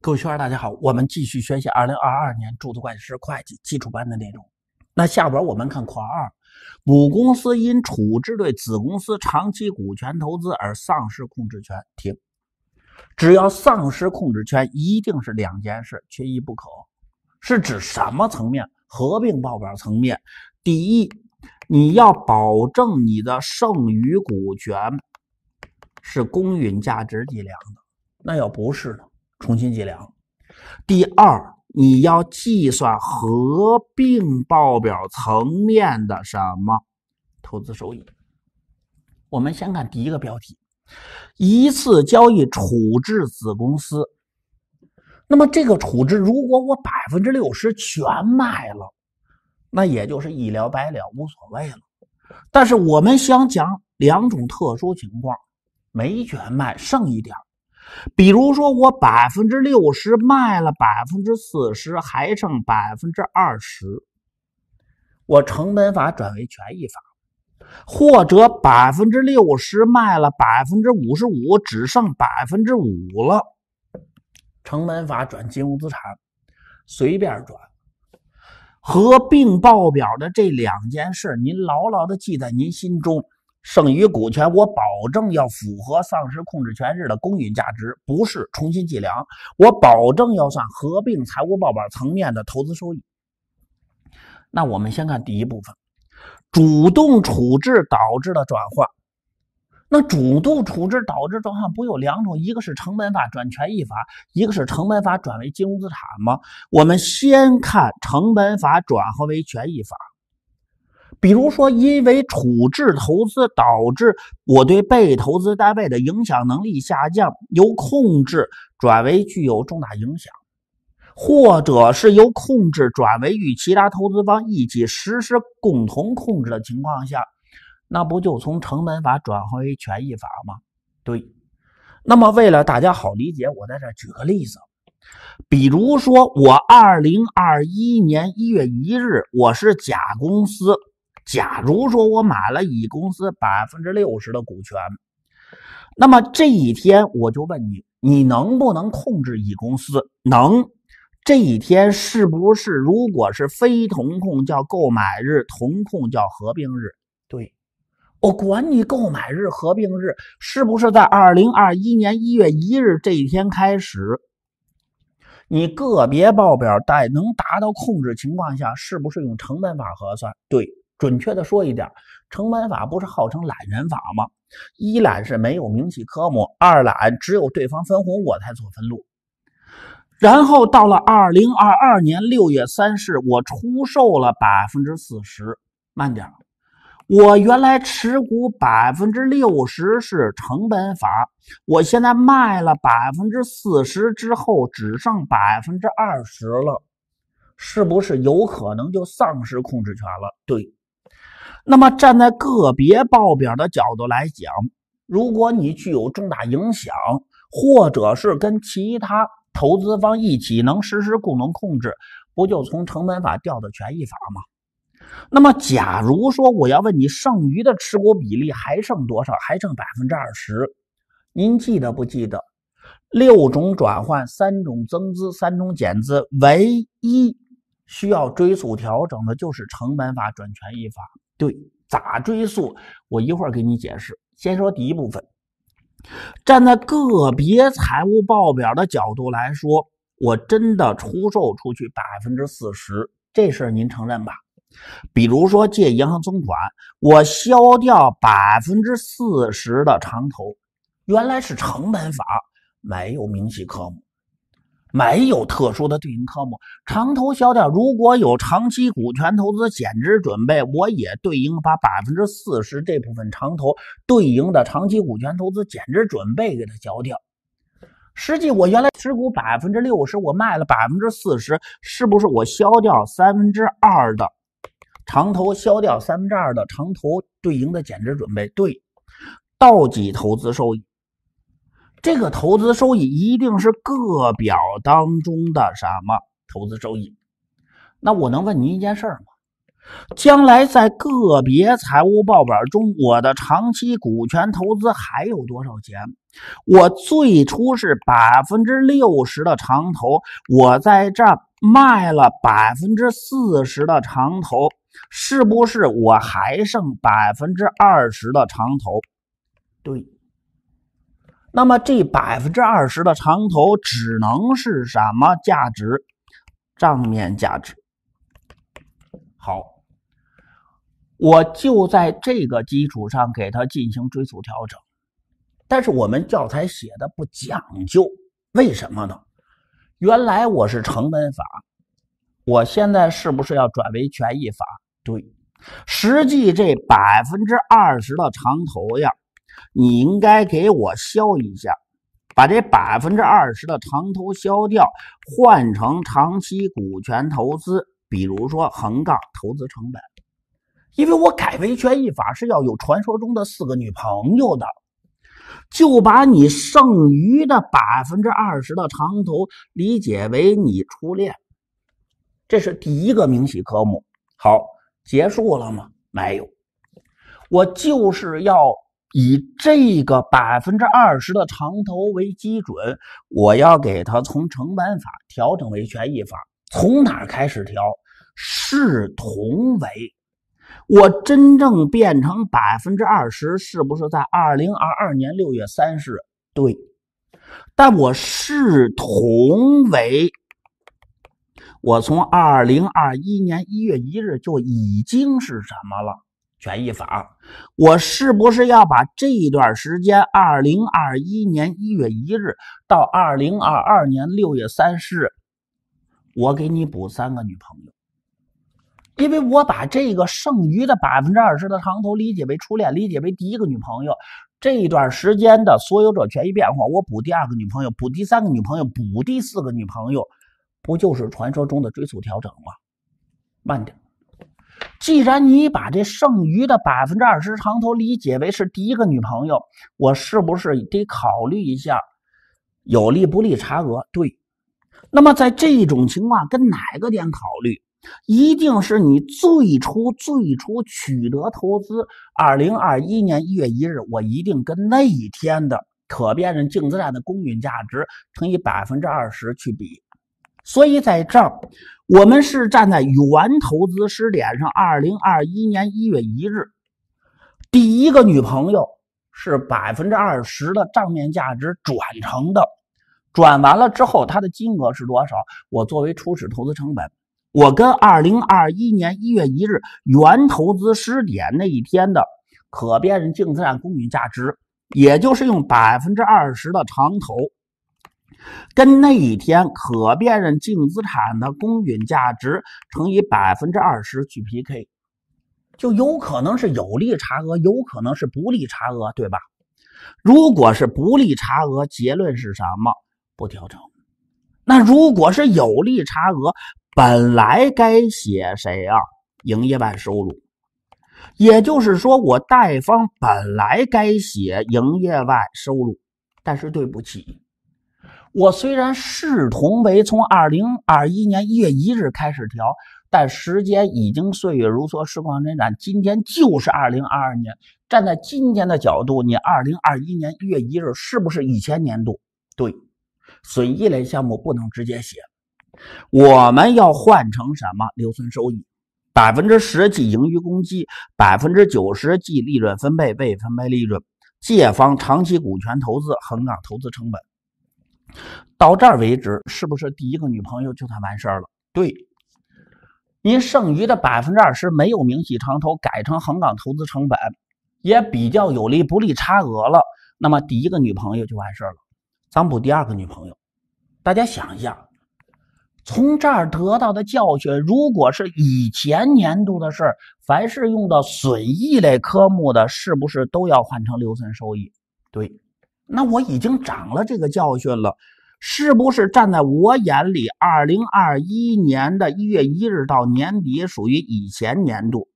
各位学员，大家好，我们继续学习二零二二年注册会计师会计基础班的内容。那下边我们看括号二，母公司因处置对子公司长期股权投资而丧失控制权。停，只要丧失控制权，一定是两件事，缺一不可。是指什么层面？合并报表层面。第一，你要保证你的剩余股权是公允价值计量的。那要不是呢？重新计量。第二，你要计算合并报表层面的什么投资收益？我们先看第一个标题：一次交易处置子公司。那么这个处置，如果我百分之六十全卖了，那也就是一了百了，无所谓了。但是我们想讲两种特殊情况：没全卖，剩一点比如说，我百分之六十卖了，百分之四十还剩百分之二十，我成本法转为权益法；或者百分之六十卖了，百分之五十五只剩百分之五了，成本法转金融资产，随便转。合并报表的这两件事，您牢牢的记在您心中。剩余股权，我保证要符合丧失控制权日的公允价值，不是重新计量。我保证要算合并财务报表层面的投资收益。那我们先看第一部分，主动处置导致的转换。那主动处置导致转换不有两种，一个是成本法转权益法，一个是成本法转为金融资产吗？我们先看成本法转化为权益法。比如说，因为处置投资导致我对被投资单位的影响能力下降，由控制转为具有重大影响，或者是由控制转为与其他投资方一起实施共同控制的情况下，那不就从成本法转化为权益法吗？对。那么，为了大家好理解，我在这举个例子，比如说，我二零二一年一月一日，我是甲公司。假如说我买了乙公司百分之六十的股权，那么这一天我就问你，你能不能控制乙公司？能。这一天是不是如果是非同控叫购买日，同控叫合并日？对。我管你购买日、合并日是不是在二零二一年一月一日这一天开始？你个别报表在能达到控制情况下，是不是用成本法核算？对。准确的说一点，成本法不是号称懒人法吗？一懒是没有明细科目，二懒只有对方分红我才做分录。然后到了二零二二年六月三十，我出售了百分之四十，慢点，我原来持股百分之六十是成本法，我现在卖了百分之四十之后，只剩百分之二十了，是不是有可能就丧失控制权了？对。那么站在个别报表的角度来讲，如果你具有重大影响，或者是跟其他投资方一起能实施共同控制，不就从成本法调到权益法吗？那么，假如说我要问你剩余的持股比例还剩多少？还剩百分之二十。您记得不记得？六种转换，三种增资，三种减资，唯一需要追溯调整的就是成本法转权益法。对，咋追溯？我一会儿给你解释。先说第一部分，站在个别财务报表的角度来说，我真的出售出去百分之四十，这事儿您承认吧？比如说借银行存款，我销掉百分之四十的长投，原来是成本法，没有明细科目。没有特殊的对应科目，长投小掉，如果有长期股权投资减值准备，我也对应把百分之四十这部分长投对应的长期股权投资减值准备给它消掉。实际我原来持股百分之六十，我卖了百分之四十，是不是我消掉三分之二的长投，消掉三分之二的长投对应的减值准备？对，倒挤投资收益。这个投资收益一定是个表当中的什么投资收益？那我能问您一件事吗？将来在个别财务报表中，我的长期股权投资还有多少钱？我最初是百分之六十的长投，我在这卖了百分之四十的长投，是不是我还剩百分之二十的长投？对。那么这百分之二十的长头只能是什么价值？账面价值。好，我就在这个基础上给它进行追溯调整。但是我们教材写的不讲究，为什么呢？原来我是成本法，我现在是不是要转为权益法？对，实际这百分之二十的长头呀。你应该给我削一下，把这百分之二十的长投消掉，换成长期股权投资，比如说横杠投资成本。因为我改为权益法是要有传说中的四个女朋友的，就把你剩余的百分之二十的长投理解为你初恋。这是第一个明细科目。好，结束了吗？没有，我就是要。以这个百分之二十的长投为基准，我要给它从成本法调整为权益法。从哪开始调？视同为。我真正变成百分之二十，是不是在二零二二年六月三十？对。但我视同为，我从二零二一年一月一日就已经是什么了？权益法，我是不是要把这一段时间，二零二一年一月一日到二零二二年六月三十，我给你补三个女朋友？因为我把这个剩余的百分之二十的长头理解为初恋，理解为第一个女朋友这一段时间的所有者权益变化，我补第二个女朋友，补第三个女朋友，补第四个女朋友，不就是传说中的追溯调整吗？慢点。既然你把这剩余的百分之二十长头理解为是第一个女朋友，我是不是得考虑一下有利不利差额？对，那么在这种情况跟哪个点考虑？一定是你最初最初取得投资，二零二一年一月一日，我一定跟那一天的可辨认净资产的公允价值乘以百分之二十去比。所以在这儿。我们是站在原投资时点上，二零二一年一月一日，第一个女朋友是百分之二十的账面价值转成的，转完了之后它的金额是多少？我作为初始投资成本，我跟二零二一年一月一日原投资时点那一天的可辨认净资产公允价值，也就是用百分之二十的长投。跟那一天可辨认净资产的公允价值乘以百分之二十去 PK，就有可能是有利差额，有可能是不利差额，对吧？如果是不利差额，结论是什么？不调整。那如果是有利差额，本来该写谁啊？营业外收入。也就是说，我贷方本来该写营业外收入，但是对不起。我虽然视同为从二零二一年一月一日开始调，但时间已经岁月如梭，时光荏苒。今天就是二零二二年。站在今天的角度，你二零二一年一月一日是不是以前年度？对，损益类项目不能直接写，我们要换成什么？留存收益百分之十记盈余公积，百分之九十记利润分配，被分配利润。借方长期股权投资，横杠投资成本。到这儿为止，是不是第一个女朋友就算完事儿了？对，您剩余的百分之二十没有明细长投，改成横岗投资成本，也比较有利不利差额了。那么第一个女朋友就完事儿了。咱补第二个女朋友，大家想一下，从这儿得到的教训，如果是以前年度的事儿，凡是用到损益类科目的，是不是都要换成留存收益？对。那我已经长了这个教训了，是不是？站在我眼里，二零二一年的一月一日到年底属于以前年度，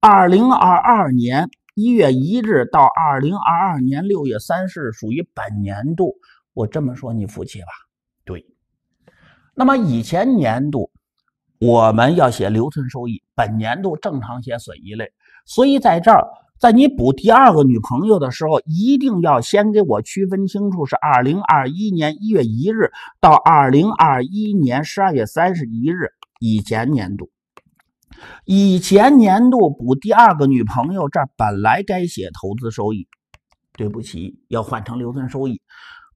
二零二二年一月一日到二零二二年六月三十属于本年度。我这么说你服气吧？对。那么以前年度我们要写留存收益，本年度正常写损益类。所以在这儿。在你补第二个女朋友的时候，一定要先给我区分清楚，是二零二一年一月一日到二零二一年十二月三十一日以前年度。以前年度补第二个女朋友，这本来该写投资收益，对不起，要换成留存收益。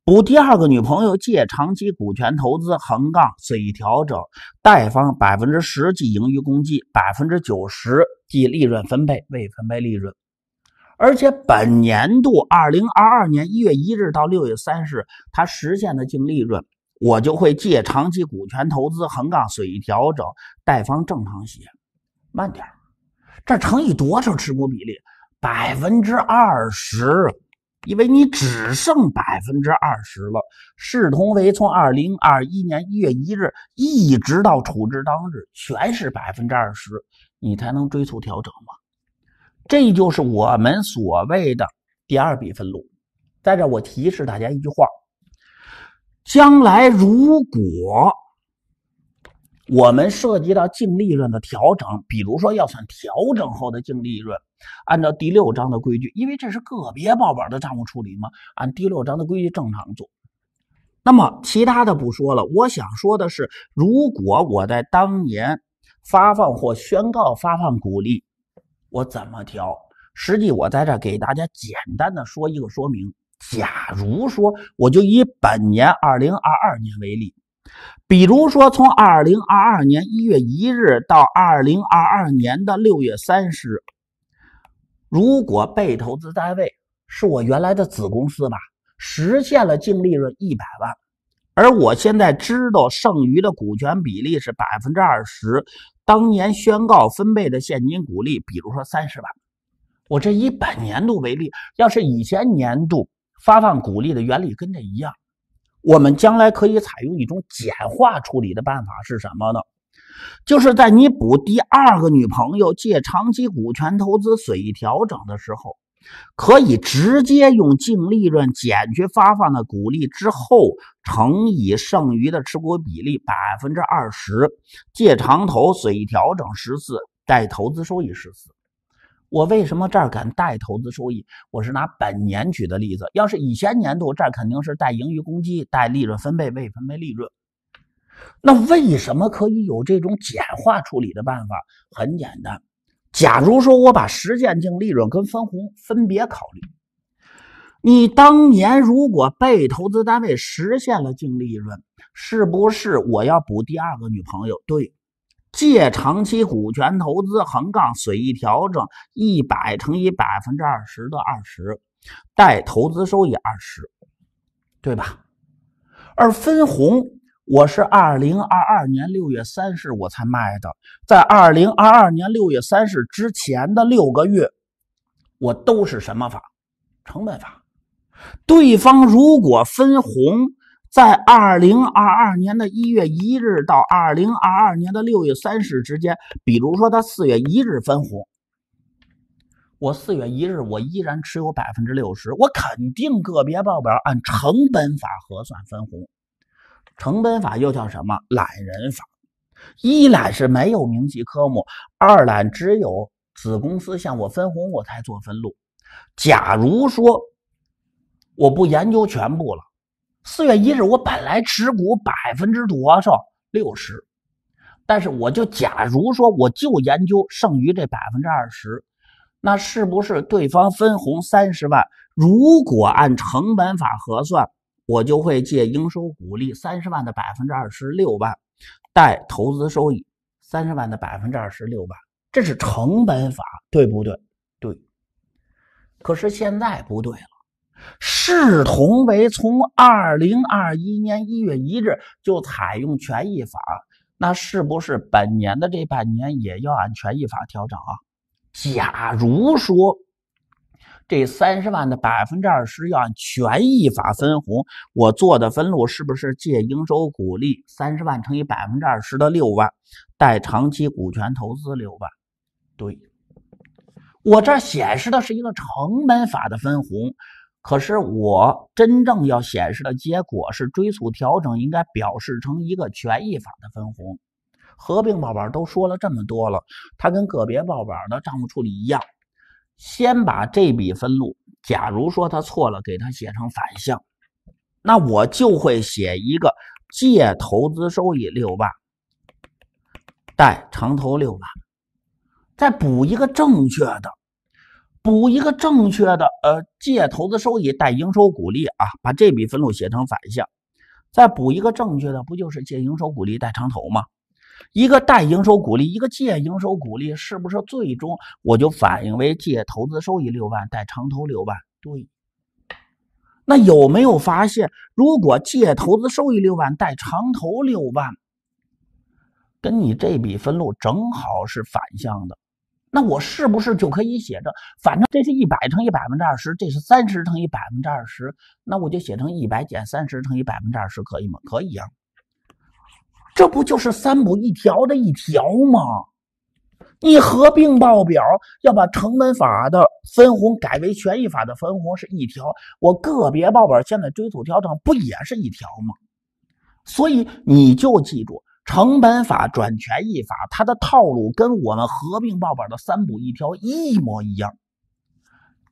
补第二个女朋友，借长期股权投资横杠随意调整，贷方百分之十即盈余公积，百分之九十即利润分配未分配利润。而且本年度二零二二年一月一日到六月三十，它实现的净利润，我就会借长期股权投资——横杠随意调整，贷方正常写。慢点这乘以多少持股比例？百分之二十，因为你只剩百分之二十了。视同为从二零二一年一月一日一直到处置当日，全是百分之二十，你才能追溯调整吗？这就是我们所谓的第二笔分录。在这，我提示大家一句话：将来如果我们涉及到净利润的调整，比如说要算调整后的净利润，按照第六章的规矩，因为这是个别报表的账务处理嘛，按第六章的规矩正常做。那么其他的不说了，我想说的是，如果我在当年发放或宣告发放股利。我怎么调？实际我在这给大家简单的说一个说明。假如说我就以本年二零二二年为例，比如说从二零二二年一月一日到二零二二年的六月三十，如果被投资单位是我原来的子公司吧，实现了净利润一百万，而我现在知道剩余的股权比例是百分之二十。当年宣告分贝的现金股利，比如说三十万，我这一本年度为例，要是以前年度发放股利的原理跟这一样，我们将来可以采用一种简化处理的办法是什么呢？就是在你补第二个女朋友借长期股权投资损益调整的时候。可以直接用净利润减去发放的股利之后，乘以剩余的持股比例百分之二十，借长投损调整十四，贷投资收益十四。我为什么这儿敢贷投资收益？我是拿本年举的例子，要是以前年度，这儿肯定是贷盈余公积、贷利润分配未分配利润。那为什么可以有这种简化处理的办法？很简单。假如说我把实现净利润跟分红分别考虑，你当年如果被投资单位实现了净利润，是不是我要补第二个女朋友？对，借长期股权投资，横杠随意调整一百乘以百分之二十的二十，贷投资收益二十，对吧？而分红。我是二零二二年六月三十我才卖的，在二零二二年六月三十之前的六个月，我都是什么法？成本法。对方如果分红在二零二二年的一月一日到二零二二年的六月三十之间，比如说他四月一日分红，我四月一日我依然持有百分之六十，我肯定个别报表按成本法核算分红。成本法又叫什么？懒人法。一懒是没有明细科目，二懒只有子公司向我分红，我才做分录。假如说我不研究全部了，四月一日我本来持股百分之多少？六十。但是我就假如说，我就研究剩余这百分之二十，那是不是对方分红三十万？如果按成本法核算。我就会借应收股利三十万的百分之二十六万，贷投资收益三十万的百分之二十六万，这是成本法，对不对？对。可是现在不对了，视同为从二零二一年一月一日就采用权益法，那是不是本年的这半年也要按权益法调整啊？假如说。这三十万的百分之二十要按权益法分红，我做的分录是不是借应收股利三十万乘以百分之二十的六万，贷长期股权投资六万？对，我这显示的是一个成本法的分红，可是我真正要显示的结果是追溯调整，应该表示成一个权益法的分红。合并报表都说了这么多了，它跟个别报表的账务处理一样。先把这笔分录，假如说他错了，给他写成反向，那我就会写一个借投资收益六万，贷长投六万，再补一个正确的，补一个正确的，呃，借投资收益，贷应收股利啊，把这笔分录写成反向，再补一个正确的，不就是借应收股利，贷长投吗？一个贷营收股利，一个借营收股利，是不是最终我就反映为借投资收益六万，贷长投六万？对。那有没有发现，如果借投资收益六万，贷长投六万，跟你这笔分录正好是反向的？那我是不是就可以写着，反正这是100乘以20%，这是30乘以20%，那我就写成100减30乘以20%，可以吗？可以啊。这不就是三补一条的一条吗？你合并报表要把成本法的分红改为权益法的分红，是一条。我个别报表现在追溯调整不也是一条吗？所以你就记住，成本法转权益法，它的套路跟我们合并报表的三补一条一模一样。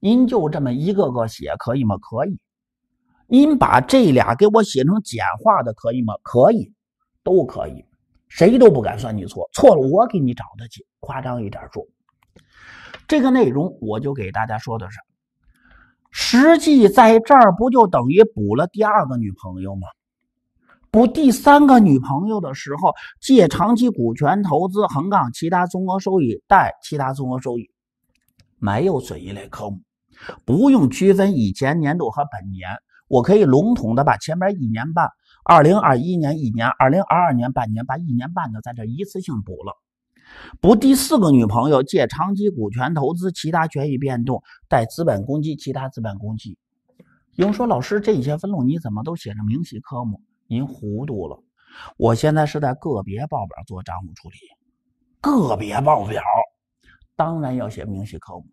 您就这么一个个写可以吗？可以。您把这俩给我写成简化的可以吗？可以。都可以，谁都不敢算你错，错了我给你找他去。夸张一点说，这个内容我就给大家说的是，实际在这儿不就等于补了第二个女朋友吗？补第三个女朋友的时候借长期股权投资横杠其他综合收益贷其他综合收益，没有损益类科目，不用区分以前年度和本年，我可以笼统的把前面一年半。二零二一年一年，二零二二年半年，把一年半的在这一次性补了。补第四个女朋友借长期股权投资，其他权益变动，贷资本公积，其他资本公积。有人说老师，这些分录你怎么都写着明细科目？您糊涂了。我现在是在个别报表做账务处理，个别报表当然要写明细科目。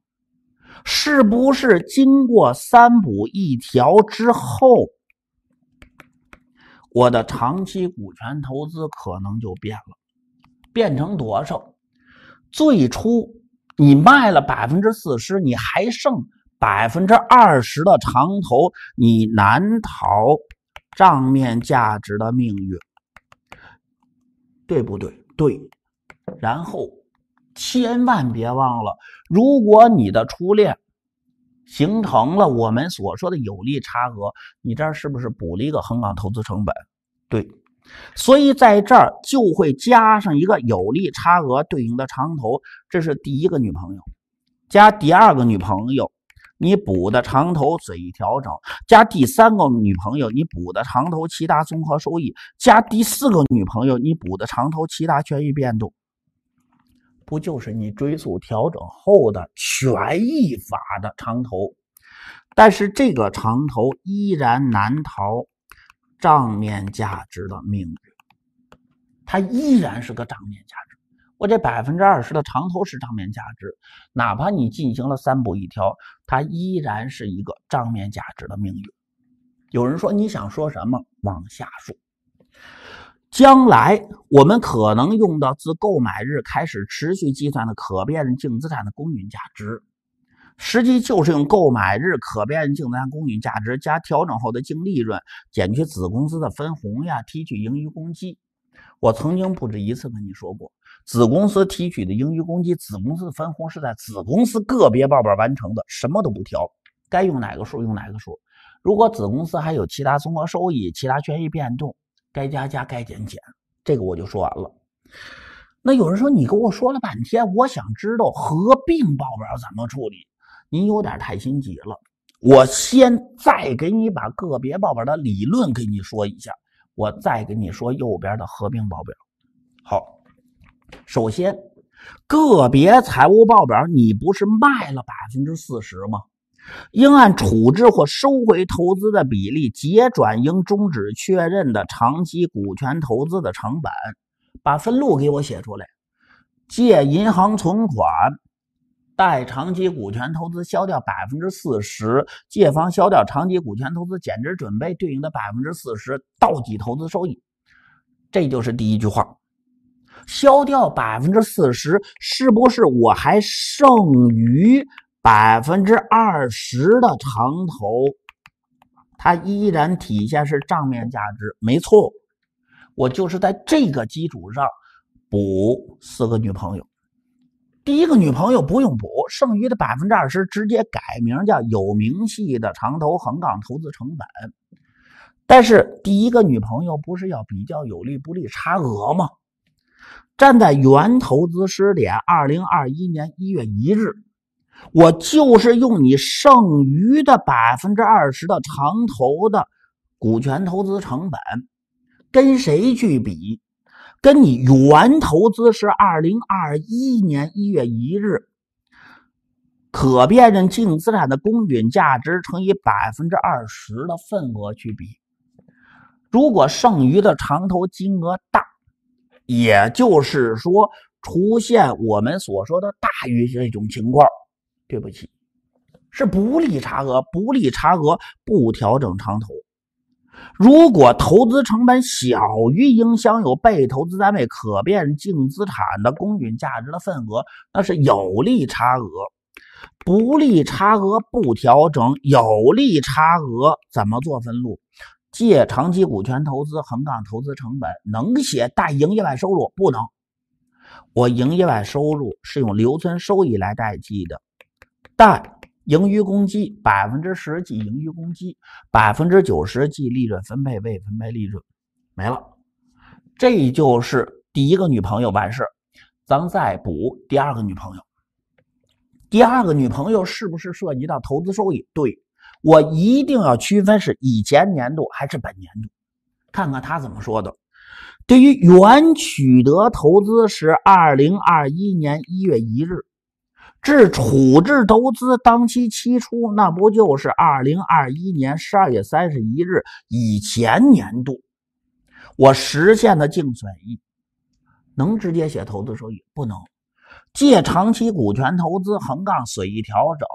是不是经过三补一调之后？我的长期股权投资可能就变了，变成多少？最初你卖了百分之四十，你还剩百分之二十的长投，你难逃账面价值的命运，对不对？对。然后千万别忘了，如果你的初恋。形成了我们所说的有利差额，你这儿是不是补了一个横杠投资成本？对，所以在这儿就会加上一个有利差额对应的长头，这是第一个女朋友。加第二个女朋友，你补的长头损益调整？加第三个女朋友，你补的长头其他综合收益？加第四个女朋友，你补的长头其他权益变动？不就是你追溯调整后的权益法的长投，但是这个长投依然难逃账面价值的命运，它依然是个账面价值。我这百分之二十的长投是账面价值，哪怕你进行了三步一调，它依然是一个账面价值的命运。有人说你想说什么，往下说。将来我们可能用到自购买日开始持续计算的可变净资产的公允价值，实际就是用购买日可变净资产公允价值加调整后的净利润，减去子公司的分红呀、提取盈余公积。我曾经不止一次跟你说过，子公司提取的盈余公积、子公司分红是在子公司个别报表完成的，什么都不调，该用哪个数用哪个数。如果子公司还有其他综合收益、其他权益变动。该加加，该减减，这个我就说完了。那有人说你跟我说了半天，我想知道合并报表怎么处理，你有点太心急了。我先再给你把个别报表的理论给你说一下，我再给你说右边的合并报表。好，首先个别财务报表你不是卖了百分之四十吗？应按处置或收回投资的比例结转应终止确认的长期股权投资的成本，把分录给我写出来。借银行存款，贷长期股权投资，消掉百分之四十；借方消掉长期股权投资减值准备对应的百分之四十，到底投资收益。这就是第一句话。消掉百分之四十，是不是我还剩余？百分之二十的长投，它依然体现是账面价值，没错。我就是在这个基础上补四个女朋友。第一个女朋友不用补，剩余的百分之二十直接改名叫有明细的长投横杠投资成本。但是第一个女朋友不是要比较有利不利差额吗？站在原投资时点，二零二一年一月一日。我就是用你剩余的百分之二十的长投的股权投资成本跟谁去比？跟你原投资是二零二一年一月一日可辨认净资产的公允价值乘以百分之二十的份额去比。如果剩余的长投金额大，也就是说出现我们所说的大于这种情况。对不起，是不利差额，不利差额不调整长投。如果投资成本小于应享有被投资单位可变净资产的公允价值的份额，那是有利差额。不利差额不调整，有利差额怎么做分录？借长期股权投资，横杠投资成本，能写带营业外收入不能？我营业外收入是用留存收益来代替的。但盈余公积百分之十记盈余公积，百分之九十记利润分配未分配利润，没了。这就是第一个女朋友完事，咱们再补第二个女朋友。第二个女朋友是不是涉及到投资收益？对我一定要区分是以前年度还是本年度，看看他怎么说的。对于原取得投资是二零二一年一月一日。至处置投资当期期初，那不就是二零二一年十二月三十一日以前年度，我实现的净损益，能直接写投资收益不能？借长期股权投资横杠损益调整，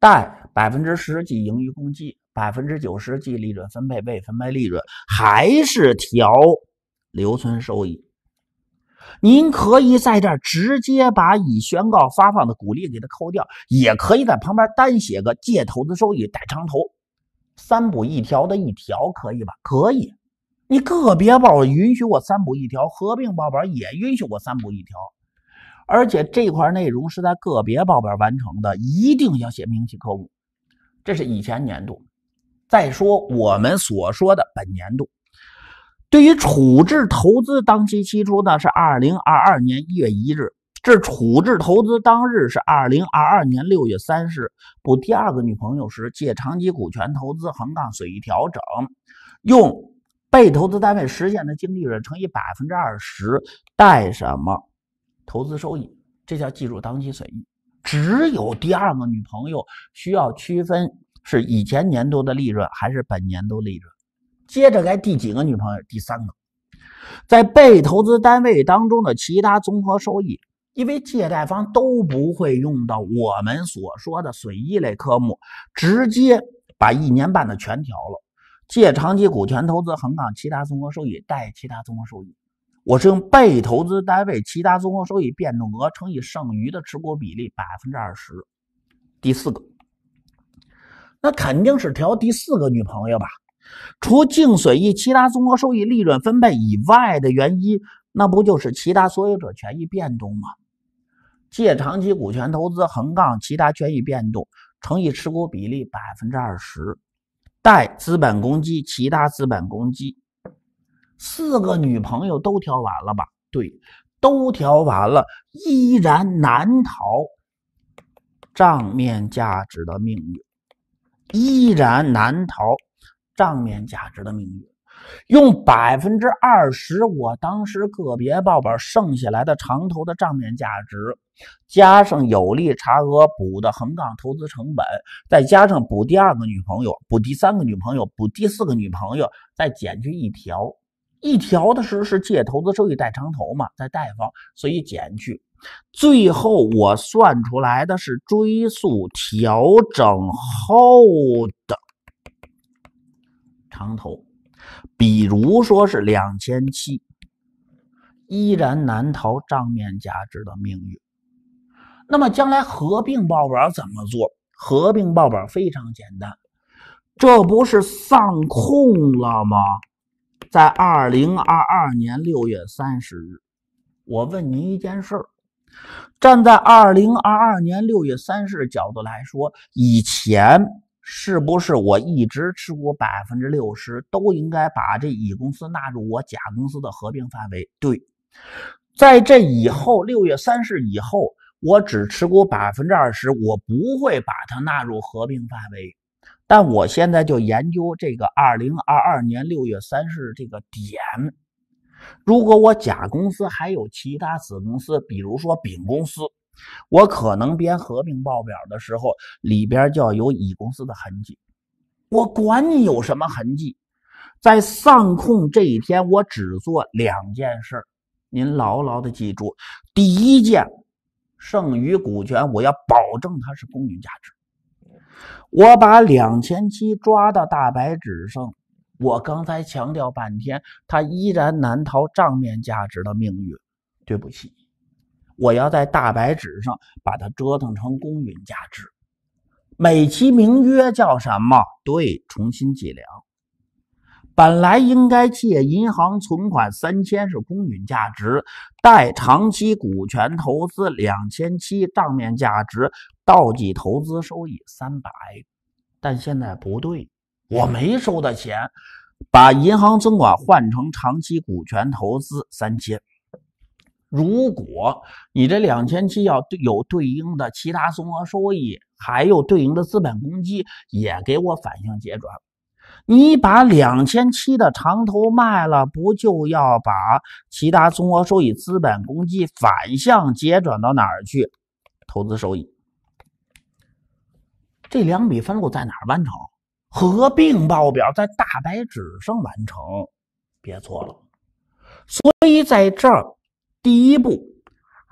贷百分之十记盈余公积，百分之九十记利润分配未分配利润，还是调留存收益。您可以在这儿直接把已宣告发放的股利给他扣掉，也可以在旁边单写个借投资收益带长投，三补一条的一条可以吧？可以，你个别报允许我三补一条，合并报表也允许我三补一条，而且这块内容是在个别报表完成的，一定要写明细科目。这是以前年度。再说我们所说的本年度。对于处置投资当期期初呢是二零二二年一月一日，至处置投资当日是二零二二年六月三十。补第二个女朋友时借长期股权投资，横杠损益调整，用被投资单位实现的净利润乘以百分之二十，贷什么？投资收益，这叫计入当期损益。只有第二个女朋友需要区分是以前年度的利润还是本年度利润。接着该第几个女朋友？第三个，在被投资单位当中的其他综合收益，因为借贷方都不会用到我们所说的损益类科目，直接把一年半的全调了，借长期股权投资——横杠其他综合收益，贷其他综合收益。我是用被投资单位其他综合收益变动额乘以剩余的持股比例百分之二十。第四个，那肯定是调第四个女朋友吧。除净损益、其他综合收益、利润分配以外的原因，那不就是其他所有者权益变动吗？借长期股权投资横杠其他权益变动乘以持股比例百分之二十，贷资本公积其他资本公积。四个女朋友都调完了吧？对，都调完了，依然难逃账面价值的命运，依然难逃。账面价值的命运，用百分之二十，我当时个别报表剩下来的长投的账面价值，加上有利差额补的横杠投资成本，再加上补第二个女朋友，补第三个女朋友，补第四个女朋友，再减去一条，一条的时候是借投资收益贷长投嘛，在贷方，所以减去，最后我算出来的是追溯调整后的。长头，比如说是两千七，依然难逃账面价值的命运。那么将来合并报表怎么做？合并报表非常简单，这不是上控了吗？在二零二二年六月三十日，我问您一件事儿：站在二零二二年六月三十日角度来说，以前。是不是我一直持股百分之六十，都应该把这乙公司纳入我甲公司的合并范围？对，在这以后，六月三十以后，我只持股百分之二十，我不会把它纳入合并范围。但我现在就研究这个二零二二年六月三十这个点。如果我甲公司还有其他子公司，比如说丙公司。我可能编合并报表的时候，里边就要有乙公司的痕迹。我管你有什么痕迹，在上控这一天，我只做两件事。您牢牢的记住，第一件，剩余股权我要保证它是公允价值。我把两千七抓到大白纸上。我刚才强调半天，它依然难逃账面价值的命运。对不起。我要在大白纸上把它折腾成公允价值，美其名曰叫什么？对，重新计量。本来应该借银行存款三千是公允价值，贷长期股权投资两千七账面价值，倒计投资收益三百。但现在不对，我没收到钱，把银行存款换成长期股权投资三千。如果你这两千七要对有对应的其他综合收益，还有对应的资本公积，也给我反向结转。你把两千七的长投卖了，不就要把其他综合收益、资本公积反向结转到哪儿去？投资收益，这两笔分录在哪儿完成？合并报表在大白纸上完成，别错了。所以在这儿。第一步，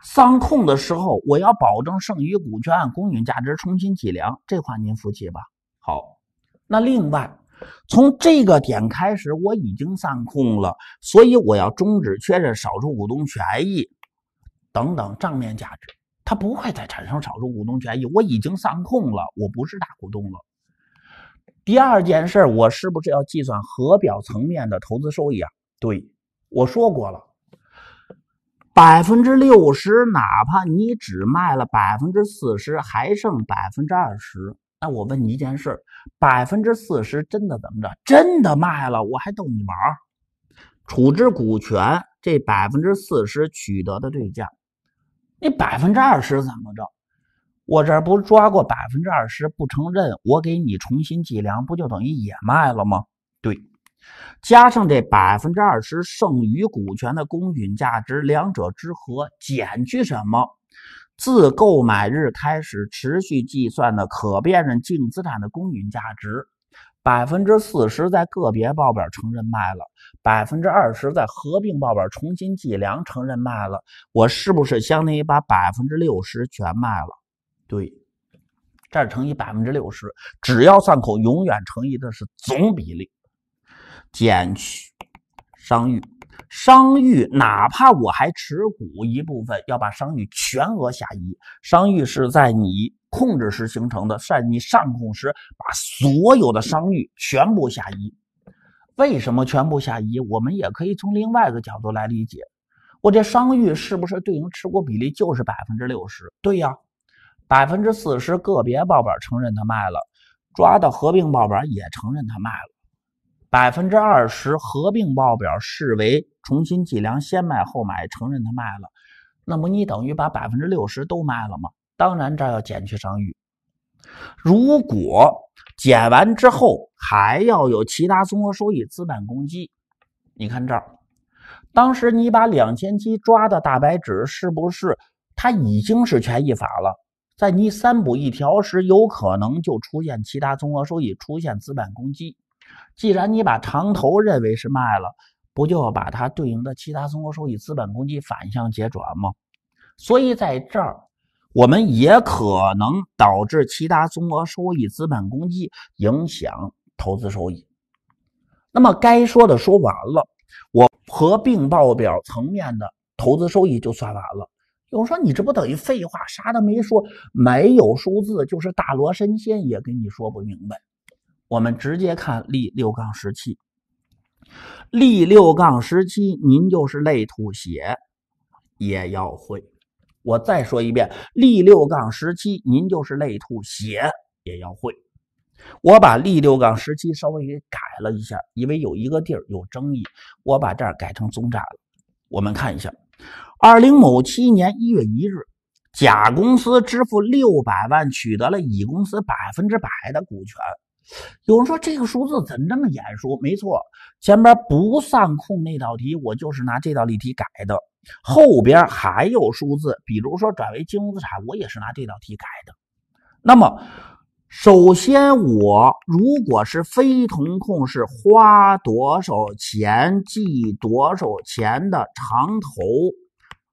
上控的时候，我要保证剩余股权公允价值重新计量，这话您服气吧？好，那另外，从这个点开始，我已经上控了，所以我要终止确认少数股东权益等等账面价值，它不会再产生少数股东权益，我已经上控了，我不是大股东了。第二件事，我是不是要计算核表层面的投资收益啊？对，我说过了。百分之六十，哪怕你只卖了百分之四十，还剩百分之二十。那我问你一件事百分之四十真的怎么着？真的卖了，我还逗你玩儿？处置股权这百分之四十取得的对价，那百分之二十怎么着？我这不抓过百分之二十不承认，我给你重新计量，不就等于也卖了吗？对。加上这百分之二十剩余股权的公允价值，两者之和减去什么？自购买日开始持续计算的可辨认净资产的公允价值，百分之四十在个别报表承认卖了，百分之二十在合并报表重新计量承认卖了，我是不是相当于把百分之六十全卖了？对，这儿乘以百分之六十，只要算口永远乘以的是总比例。减去商誉，商誉哪怕我还持股一部分，要把商誉全额下移。商誉是在你控制时形成的，在你上控时把所有的商誉全部下移。为什么全部下移？我们也可以从另外一个角度来理解，我这商誉是不是对应持股比例就是百分之六十？对呀，百分之四十个别报表承认它卖了，抓到合并报表也承认它卖了。百分之二十合并报表视为重新计量，先卖后买，承认它卖了，那么你等于把百分之六十都卖了吗？当然，这要减去商誉。如果减完之后还要有其他综合收益、资本公积，你看这儿，当时你把两千七抓的大白纸是不是它已经是权益法了？在你三补一条时，有可能就出现其他综合收益，出现资本公积。既然你把长投认为是卖了，不就要把它对应的其他综合收益、资本公积反向结转吗？所以在这儿，我们也可能导致其他综合收益、资本公积影响投资收益。那么该说的说完了，我合并报表层面的投资收益就算完了。有人说你这不等于废话，啥都没说，没有数字，就是大罗神仙也跟你说不明白。我们直接看例六杠十七，例六杠十七，您就是累吐血也要会。我再说一遍，例六杠十七，您就是累吐血也要会。我把例六杠十七稍微给改了一下，因为有一个地儿有争议，我把这儿改成总站了。我们看一下，二零某七年一月一日，甲公司支付六百万，取得了乙公司百分之百的股权。有人说这个数字怎么那么眼熟？没错，前边不算控那道题，我就是拿这道例题改的。后边还有数字，比如说转为金融资产，我也是拿这道题改的。那么，首先我如果是非同控，是花多少钱记多少钱的长投，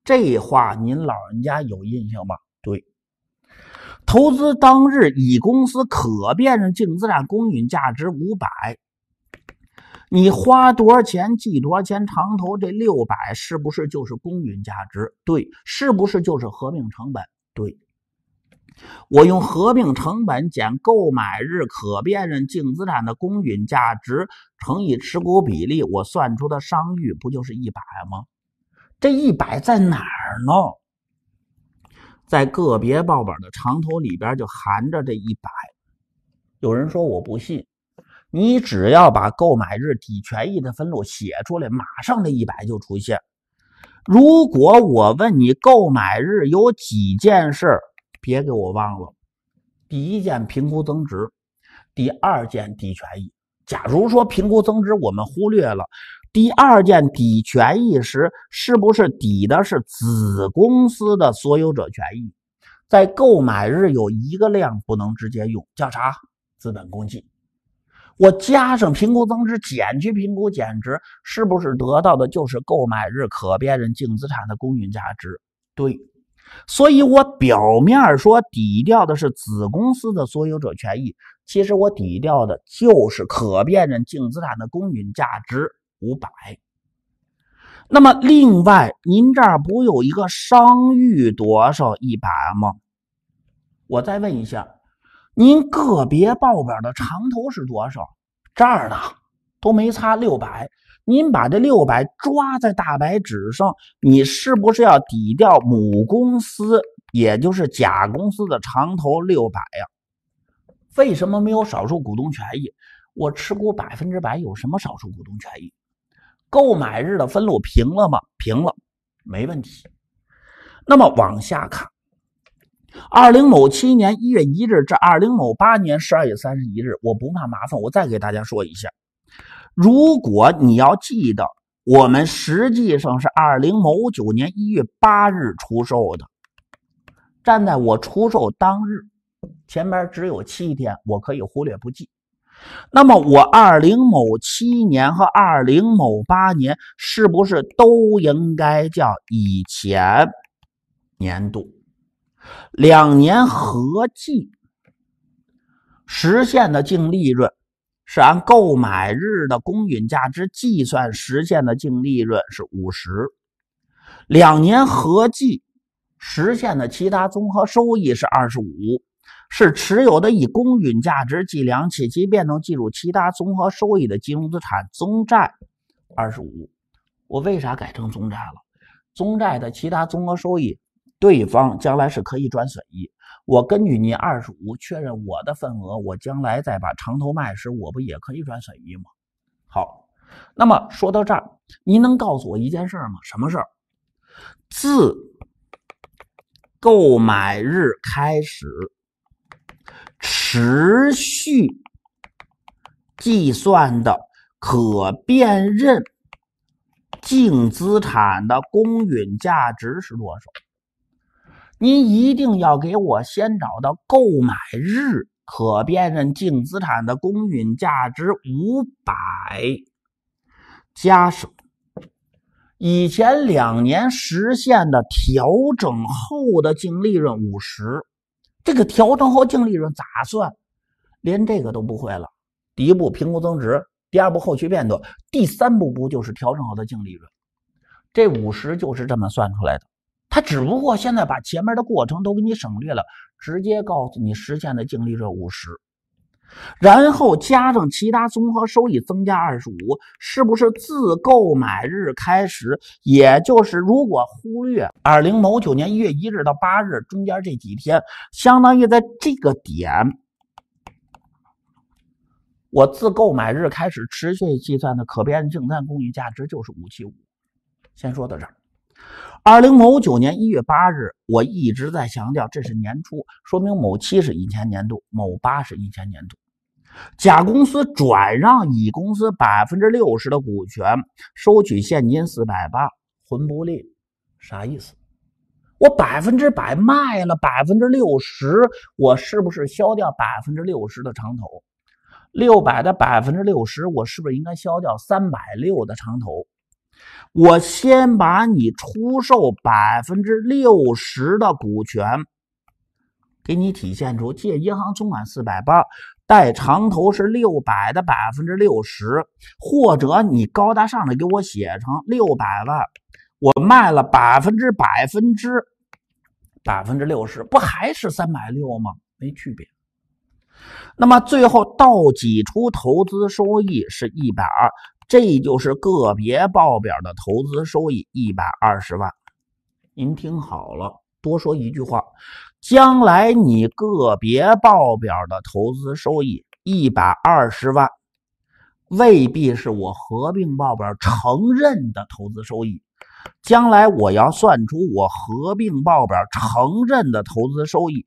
这话您老人家有印象吗？投资当日，乙公司可辨认净资产公允价值五百，你花多少钱记多少钱长投这六百，是不是就是公允价值？对，是不是就是合并成本？对，我用合并成本减购买日可辨认净资产的公允价值乘以持股比例，我算出的商誉不就是一百吗？这一百在哪儿呢？在个别报表的长头里边就含着这一百，有人说我不信，你只要把购买日抵权益的分录写出来，马上这一百就出现。如果我问你购买日有几件事别给我忘了，第一件评估增值，第二件抵权益。假如说评估增值我们忽略了。第二件抵权益时，是不是抵的是子公司的所有者权益？在购买日有一个量不能直接用，叫啥？资本公积。我加上评估增值，减去评估减值，是不是得到的就是购买日可辨认净资产的公允价值？对，所以我表面说抵掉的是子公司的所有者权益，其实我抵掉的就是可辨认净资产的公允价值。五百，那么另外，您这儿不有一个商誉多少一百吗？我再问一下，您个别报表的长投是多少？这儿呢都没差六百，您把这六百抓在大白纸上，你是不是要抵掉母公司，也就是甲公司的长投六百呀？为什么没有少数股东权益？我持股百分之百，有什么少数股东权益？购买日的分录平了吗？平了，没问题。那么往下看，二零某七年一月一日至二零某八年十二月三十一日，我不怕麻烦，我再给大家说一下。如果你要记得，我们实际上是二零某九年一月八日出售的。站在我出售当日前边只有七天，我可以忽略不计。那么我二零某七年和二零某八年是不是都应该叫以前年度？两年合计实现的净利润是按购买日的公允价值计算实现的净利润是五十，两年合计实现的其他综合收益是二十五。是持有的以公允价值计量且其变动计入其他综合收益的金融资产，综债二十五。我为啥改成综债了？综债的其他综合收益，对方将来是可以转损益。我根据你二十五确认我的份额，我将来再把长头卖时，我不也可以转损益吗？好，那么说到这儿，您能告诉我一件事吗？什么事儿？自购买日开始。持续计算的可辨认净资产的公允价值是多少？您一定要给我先找到购买日可辨认净资产的公允价值五百加上以前两年实现的调整后的净利润五十。这个调整后净利润咋算？连这个都不会了。第一步评估增值，第二步后续变动，第三步不就是调整后的净利润？这五十就是这么算出来的。他只不过现在把前面的过程都给你省略了，直接告诉你实现的净利润五十。然后加上其他综合收益增加二十五，是不是自购买日开始？也就是如果忽略二零某九年一月一日到八日中间这几天，相当于在这个点，我自购买日开始持续计算的可变净占公允价值就是五七五。先说到这儿。二零某九年一月八日，我一直在强调这是年初，说明某七是一千年度，某八是一千年度。甲公司转让乙公司百分之六十的股权，收取现金四百八，魂不吝，啥意思？我百分之百卖了百分之六十，我是不是消掉百分之六十的长头？六百的百分之六十，我是不是应该消掉三百六的长头？我先把你出售百分之六十的股权，给你体现出借银行存款四百八，带长投是六百的百分之六十，或者你高大上的给我写成六百万，我卖了百分之百分之百分之六十，不还是三百六吗？没区别。那么最后倒挤出投资收益是一百二。这就是个别报表的投资收益一百二十万，您听好了，多说一句话。将来你个别报表的投资收益一百二十万，未必是我合并报表承认的投资收益。将来我要算出我合并报表承认的投资收益，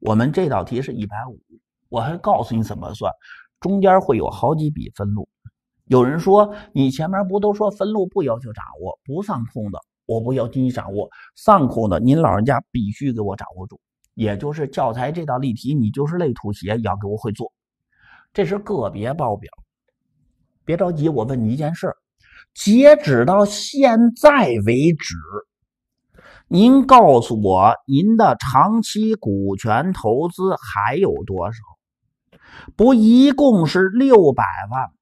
我们这道题是一百五，我还告诉你怎么算，中间会有好几笔分录。有人说，你前面不都说分录不要求掌握，不上控的我不要求你掌握，上控的您老人家必须给我掌握住。也就是教材这道例题，你就是累吐血也要给我会做。这是个别报表，别着急，我问你一件事：截止到现在为止，您告诉我您的长期股权投资还有多少？不，一共是六百万。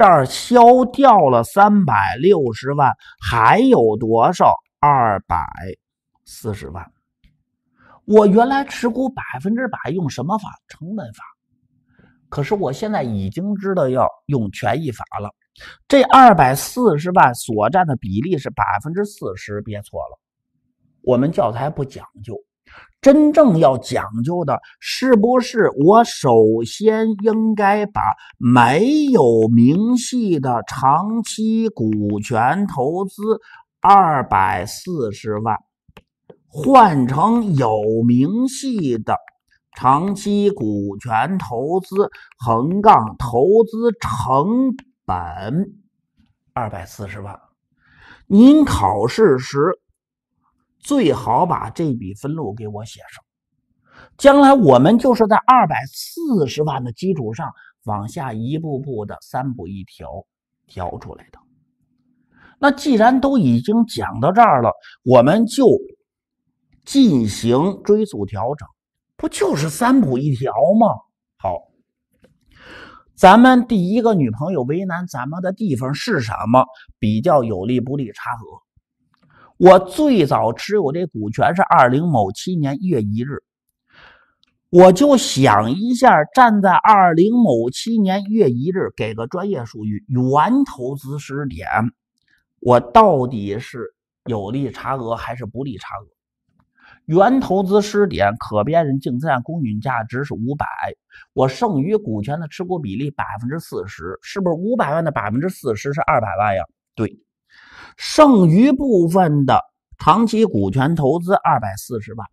这儿消掉了三百六十万，还有多少？二百四十万。我原来持股百分之百，用什么法？成本法。可是我现在已经知道要用权益法了。这二百四十万所占的比例是百分之四十，别错了。我们教材不讲究。真正要讲究的是不是我首先应该把没有明细的长期股权投资二百四十万换成有明细的长期股权投资横杠投资成本二百四十万？您考试时。最好把这笔分录给我写上，将来我们就是在二百四十万的基础上往下一步步的三补一调调出来的。那既然都已经讲到这儿了，我们就进行追溯调整，不就是三补一调吗？好，咱们第一个女朋友为难咱们的地方是什么？比较有利不利差额。我最早持有这股权是二零某七年一月一日，我就想一下，站在二零某七年一月一日，给个专业术语，原投资时点，我到底是有利差额还是不利差额？原投资时点可辨认净资产公允价值是五百，我剩余股权的持股比例百分之四十，是不是五百万的百分之四十是二百万呀？对。剩余部分的长期股权投资二百四十万，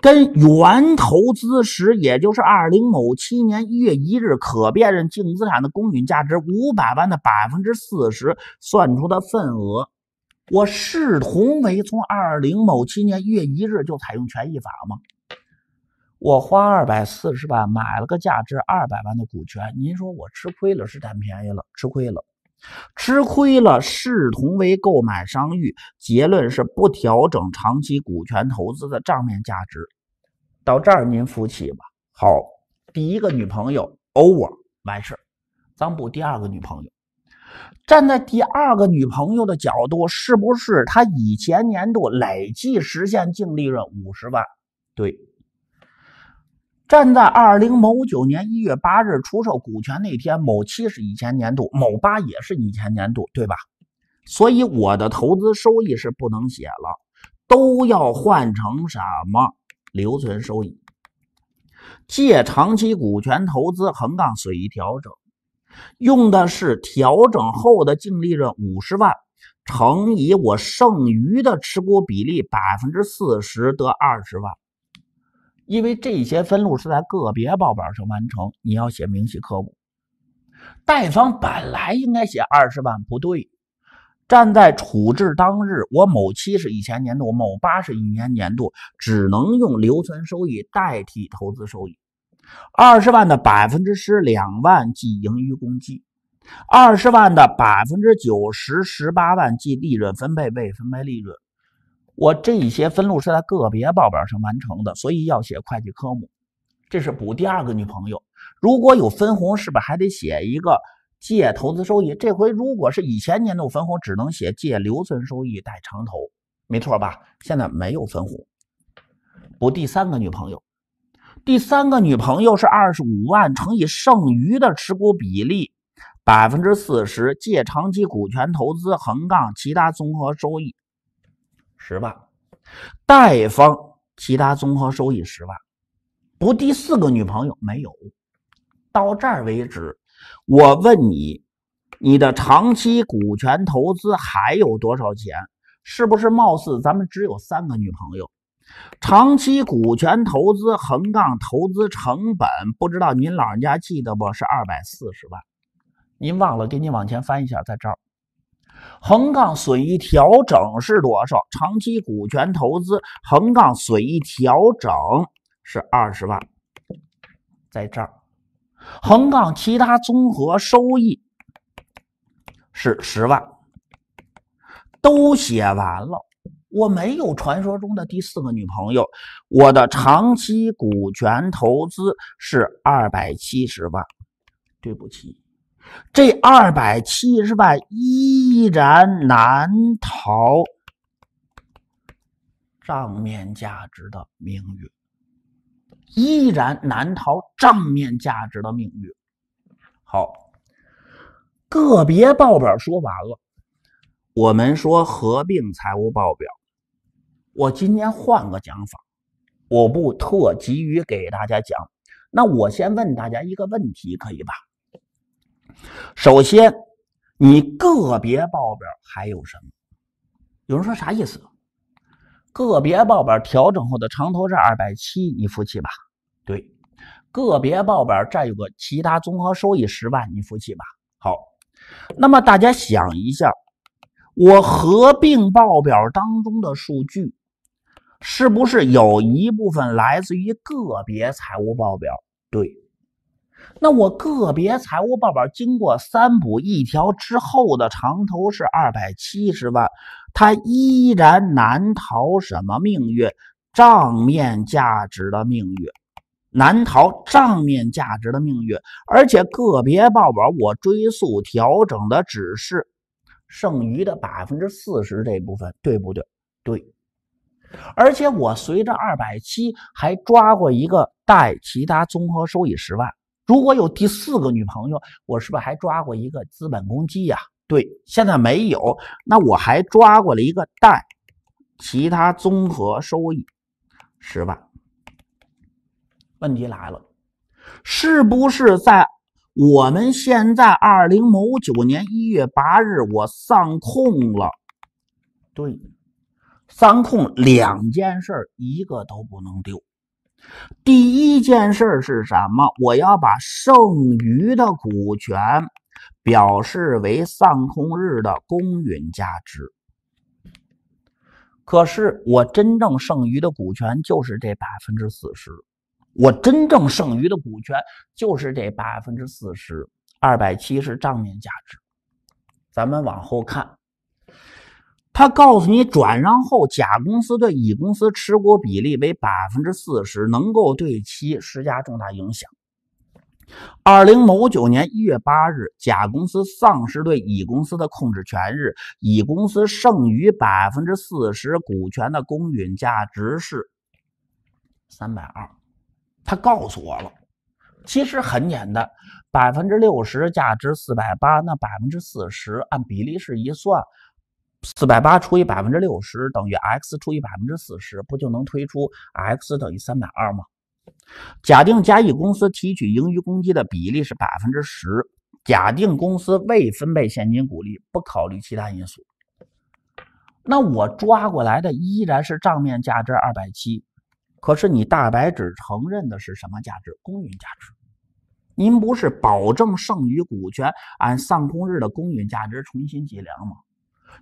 跟原投资时，也就是二零某七年一月一日可辨认净资产的公允价值五百万的百分之四十算出的份额，我视同为从二零某七年一月一日就采用权益法吗？我花二百四十万买了个价值二百万的股权，您说我吃亏了是占便宜了？吃亏了。吃亏了，视同为购买商誉，结论是不调整长期股权投资的账面价值。到这儿您服气吧？好，第一个女朋友 over 完事儿，咱补第二个女朋友。站在第二个女朋友的角度，是不是她以前年度累计实现净利润五十万？对。站在二零某九年一月八日出售股权那天，某七是以前年度，某八也是以前年度，对吧？所以我的投资收益是不能写了，都要换成什么留存收益？借长期股权投资，横杠随意调整，用的是调整后的净利润五十万乘以我剩余的持股比例百分之四十，得二十万。因为这些分录是在个别报表上完成，你要写明细科目，贷方本来应该写二十万，不对。站在处置当日，我某七是以前年度，某八是以前年度，只能用留存收益代替投资收益。二十万的百分之十，两万计盈余公积；二十万的百分之九十，十八万计利润分配未分配利润。我这一些分录是在个别报表上完成的，所以要写会计科目。这是补第二个女朋友，如果有分红，是不是还得写一个借投资收益？这回如果是以前年度分红，只能写借留存收益带长投，没错吧？现在没有分红，补第三个女朋友。第三个女朋友是二十五万乘以剩余的持股比例百分之四十，借长期股权投资横杠其他综合收益。十万，贷方其他综合收益十万，不，第四个女朋友没有。到这儿为止，我问你，你的长期股权投资还有多少钱？是不是貌似咱们只有三个女朋友？长期股权投资横杠投资成本，不知道您老人家记得不？是二百四十万。您忘了，给你往前翻一下，在这儿。横杠损益调整是多少？长期股权投资横杠损益调整是二十万，在这儿。横杠其他综合收益是十万，都写完了。我没有传说中的第四个女朋友。我的长期股权投资是二百七十万。对不起。这二百七十万依然难逃账面价值的命运，依然难逃账面价值的命运。好，个别报表说完了，我们说合并财务报表。我今天换个讲法，我不特急于给大家讲，那我先问大家一个问题，可以吧？首先，你个别报表还有什么？有人说啥意思？个别报表调整后的长投是二百七，你服气吧？对，个别报表再有个其他综合收益十万，你服气吧？好，那么大家想一下，我合并报表当中的数据，是不是有一部分来自于个别财务报表？对。那我个别财务报表经过三补一调之后的长头是二百七十万，它依然难逃什么命运？账面价值的命运，难逃账面价值的命运。而且个别报表我追溯调整的只是剩余的百分之四十这部分，对不对？对。而且我随着二百七还抓过一个带其他综合收益十万。如果有第四个女朋友，我是不是还抓过一个资本公积呀？对，现在没有。那我还抓过了一个贷，其他综合收益十万。问题来了，是不是在我们现在二零某九年一月八日我上控了？对，上控两件事一个都不能丢。第一件事是什么？我要把剩余的股权表示为上空日的公允价值。可是我真正剩余的股权就是这百分之四十，我真正剩余的股权就是这百分之四十，二百七十账面价值。咱们往后看。他告诉你，转让后，甲公司对乙公司持股比例为百分之四十，能够对其施加重大影响。二零某九年一月八日，甲公司丧失对乙公司的控制权日，乙公司剩余百分之四十股权的公允价值是三百二。他告诉我了，其实很简单，百分之六十价值四百八，那百分之四十按比例式一算。四百八除以百分之六十等于 x 除以百分之四十，不就能推出 x 等于三百二吗？假定甲乙公司提取盈余公积的比例是百分之十，假定公司未分配现金股利，不考虑其他因素。那我抓过来的依然是账面价值二百七，可是你大白纸承认的是什么价值？公允价值。您不是保证剩余股权按上空日的公允价值重新计量吗？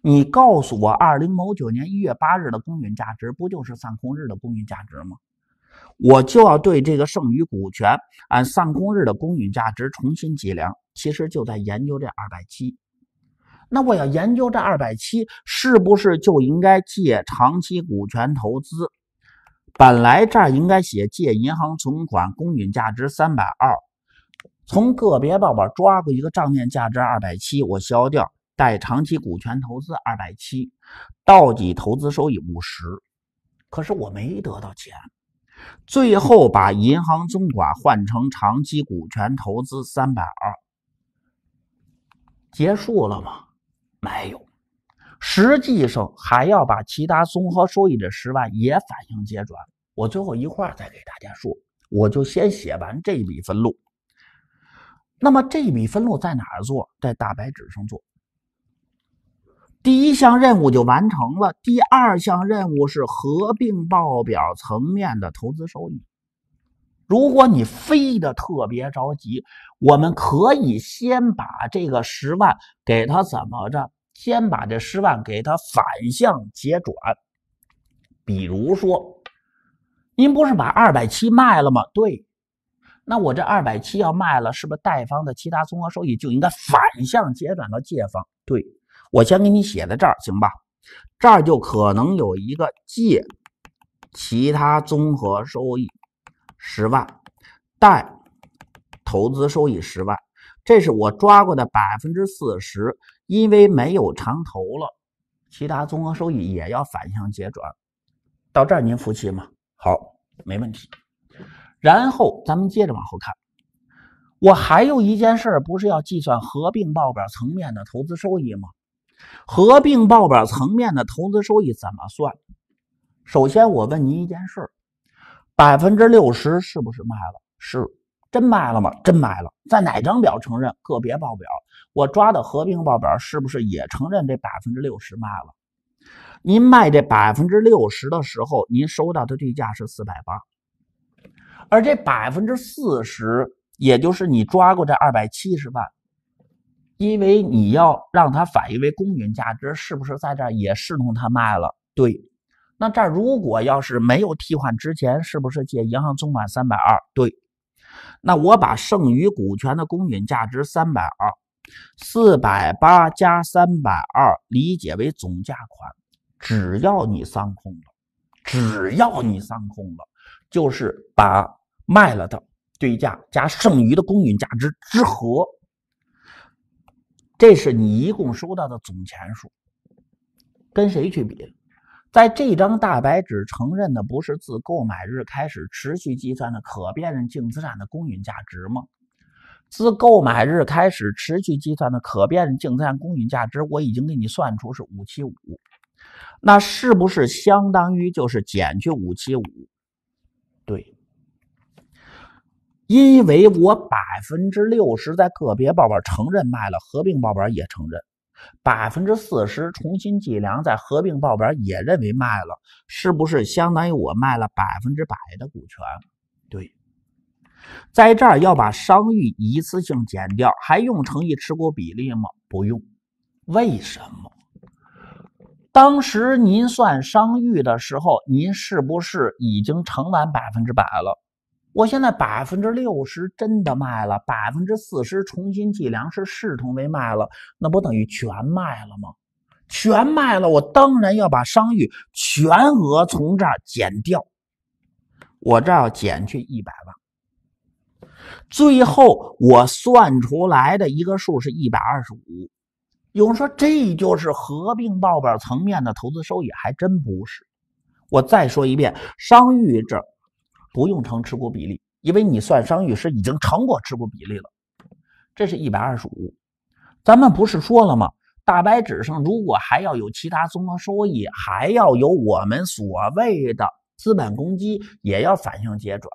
你告诉我，二零某九年一月八日的公允价值不就是散空日的公允价值吗？我就要对这个剩余股权按散空日的公允价值重新计量。其实就在研究这二百七。那我要研究这二百七，是不是就应该借长期股权投资？本来这儿应该写借银行存款，公允价值三百二。从个别报表抓过一个账面价值二百七，我消掉。带长期股权投资二百七，到底投资收益五十，可是我没得到钱。最后把银行存款换成长期股权投资三百二，结束了吗？没有，实际上还要把其他综合收益的十万也反映结转。我最后一块再给大家说，我就先写完这笔分录。那么这笔分录在哪儿做？在大白纸上做。第一项任务就完成了。第二项任务是合并报表层面的投资收益。如果你非得特别着急，我们可以先把这个十万给他怎么着？先把这十万给他反向结转。比如说，您不是把二百七卖了吗？对，那我这二百七要卖了，是不是贷方的其他综合收益就应该反向结转到借方？对。我先给你写在这儿，行吧？这儿就可能有一个借，其他综合收益十万，贷投资收益十万，这是我抓过的百分之四十，因为没有长投了，其他综合收益也要反向结转。到这儿您服气吗？好，没问题。然后咱们接着往后看，我还有一件事不是要计算合并报表层面的投资收益吗？合并报表层面的投资收益怎么算？首先我问您一件事百分之六十是不是卖了？是，真卖了吗？真卖了，在哪张表承认？个别报表。我抓的合并报表是不是也承认这百分之六十卖了？您卖这百分之六十的时候，您收到的对价是四百八，而这百分之四十，也就是你抓过这二百七十万。因为你要让它反映为公允价值，是不是在这儿也视同它卖了？对，那这儿如果要是没有替换之前，是不是借银行存款三百二？对，那我把剩余股权的公允价值三百二，四百八加三百二，理解为总价款。只要你上空了，只要你上空了，就是把卖了的对价加剩余的公允价值之和。这是你一共收到的总钱数，跟谁去比？在这张大白纸承认的不是自购买日开始持续计算的可辨认净资产的公允价值吗？自购买日开始持续计算的可辨认净资产公允价值，我已经给你算出是五七五，那是不是相当于就是减去五七五？因为我百分之六十在个别报表承认卖了，合并报表也承认，百分之四十重新计量在合并报表也认为卖了，是不是相当于我卖了百分之百的股权？对，在这儿要把商誉一次性减掉，还用乘以持股比例吗？不用，为什么？当时您算商誉的时候，您是不是已经承完百分之百了？我现在百分之六十真的卖了，百分之四十重新计量是视同为卖了，那不等于全卖了吗？全卖了，我当然要把商誉全额从这儿减掉，我这儿减去一百万，最后我算出来的一个数是一百二十五。有人说这就是合并报表层面的投资收益，还真不是。我再说一遍，商誉这。不用乘持股比例，因为你算商誉是已经乘过持股比例了。这是一百二十五。咱们不是说了吗？大白纸上如果还要有其他综合收益，还要有我们所谓的资本公积，也要反向结转。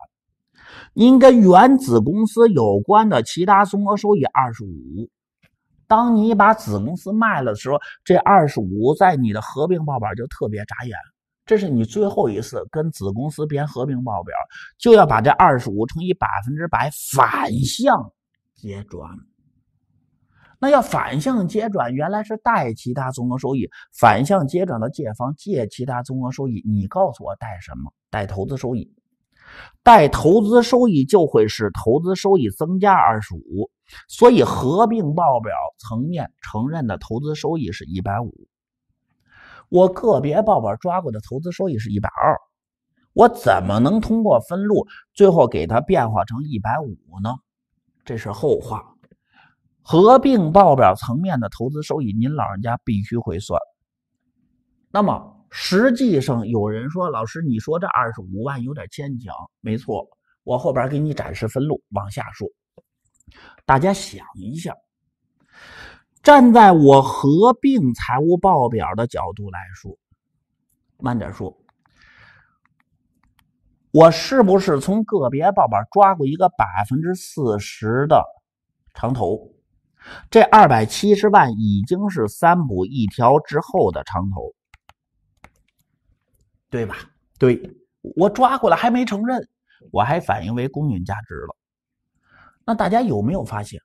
应跟原子公司有关的其他综合收益二十五，当你把子公司卖了的时候，这二十五在你的合并报表就特别扎眼。这是你最后一次跟子公司编合并报表，就要把这二十五乘以百分之百反向结转。那要反向结转，原来是贷其他综合收益，反向结转到借方借其他综合收益。你告诉我贷什么？贷投资收益。贷投资收益就会使投资收益增加二十五，所以合并报表层面承认的投资收益是一百五。我个别报表抓过的投资收益是一百二，我怎么能通过分录最后给它变化成一百五呢？这是后话。合并报表层面的投资收益，您老人家必须会算。那么实际上有人说，老师，你说这二十五万有点牵强。没错，我后边给你展示分录，往下说。大家想一下。站在我合并财务报表的角度来说，慢点说，我是不是从个别报表抓过一个百分之四十的长头？这二百七十万已经是三补一调之后的长头，对吧？对，我抓过来还没承认，我还反映为公允价值了。那大家有没有发现？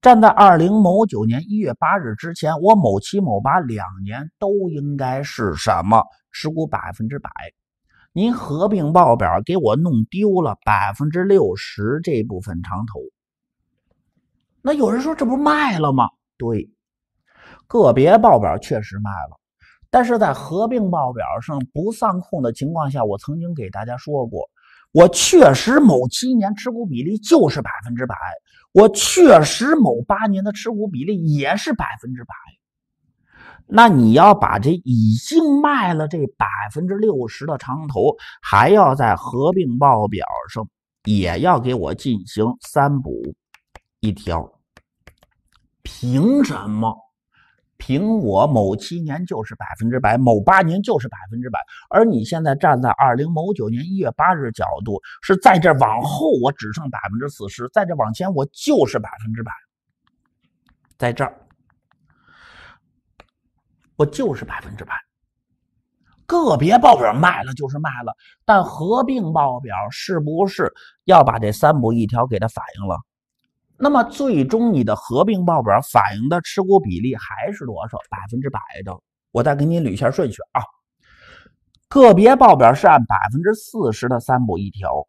站在二零某九年一月八日之前，我某七某八两年都应该是什么持股百分之百？您合并报表给我弄丢了百分之六十这部分长投。那有人说这不卖了吗？对，个别报表确实卖了，但是在合并报表上不丧控的情况下，我曾经给大家说过，我确实某七年持股比例就是百分之百。我确实某八年的持股比例也是百分之百，那你要把这已经卖了这百分之六十的长投，还要在合并报表上也要给我进行三补一条，凭什么？凭我某七年就是百分之百，某八年就是百分之百，而你现在站在二零某九年一月八日角度，是在这往后我只剩百分之四十，在这往前我就是百分之百，在这儿我就是百分之百。个别报表卖了就是卖了，但合并报表是不是要把这三步一条给它反映了？那么最终你的合并报表反映的持股比例还是多少？百分之百的。我再给你捋一下顺序啊。个别报表是按百分之四十的三补一条，